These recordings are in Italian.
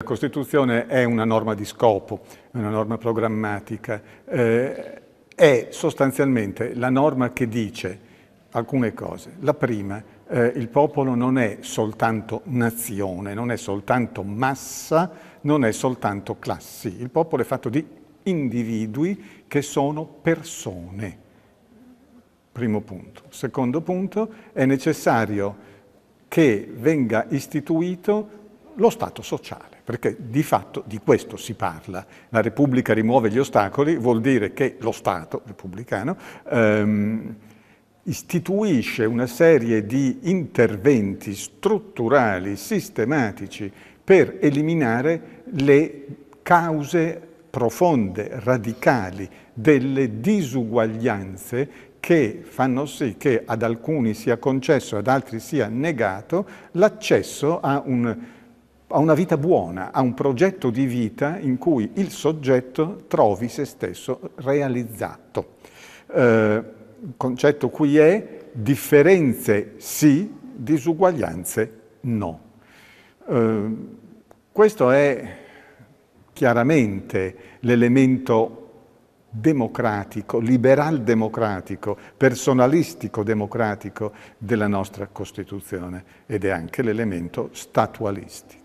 La Costituzione è una norma di scopo, è una norma programmatica, eh, è sostanzialmente la norma che dice alcune cose. La prima, eh, il popolo non è soltanto nazione, non è soltanto massa, non è soltanto classi. Il popolo è fatto di individui che sono persone. Primo punto. Secondo punto, è necessario che venga istituito lo Stato sociale perché di fatto di questo si parla. La Repubblica rimuove gli ostacoli, vuol dire che lo Stato repubblicano ehm, istituisce una serie di interventi strutturali, sistematici, per eliminare le cause profonde, radicali, delle disuguaglianze che fanno sì che ad alcuni sia concesso, ad altri sia negato l'accesso a un a una vita buona, a un progetto di vita in cui il soggetto trovi se stesso realizzato. Eh, il concetto qui è differenze sì, disuguaglianze no. Eh, questo è chiaramente l'elemento democratico, liberal democratico, personalistico democratico della nostra Costituzione ed è anche l'elemento statualistico.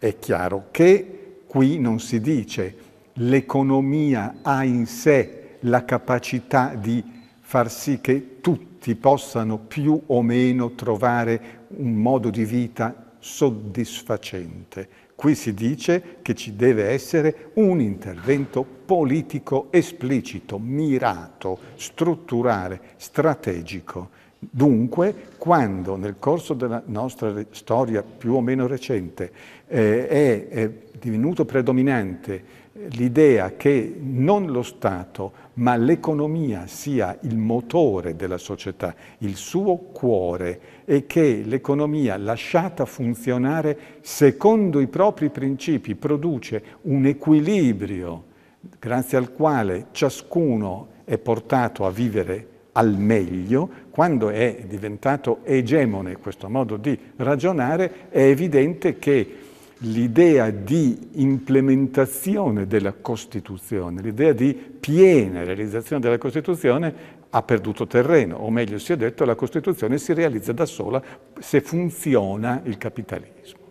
È chiaro che qui non si dice l'economia ha in sé la capacità di far sì che tutti possano più o meno trovare un modo di vita soddisfacente. Qui si dice che ci deve essere un intervento politico esplicito, mirato, strutturale, strategico Dunque, quando nel corso della nostra storia più o meno recente eh, è, è divenuto predominante eh, l'idea che non lo Stato ma l'economia sia il motore della società, il suo cuore e che l'economia lasciata funzionare secondo i propri principi produce un equilibrio grazie al quale ciascuno è portato a vivere al meglio, quando è diventato egemone questo modo di ragionare, è evidente che l'idea di implementazione della Costituzione, l'idea di piena realizzazione della Costituzione ha perduto terreno, o meglio si è detto la Costituzione si realizza da sola se funziona il capitalismo.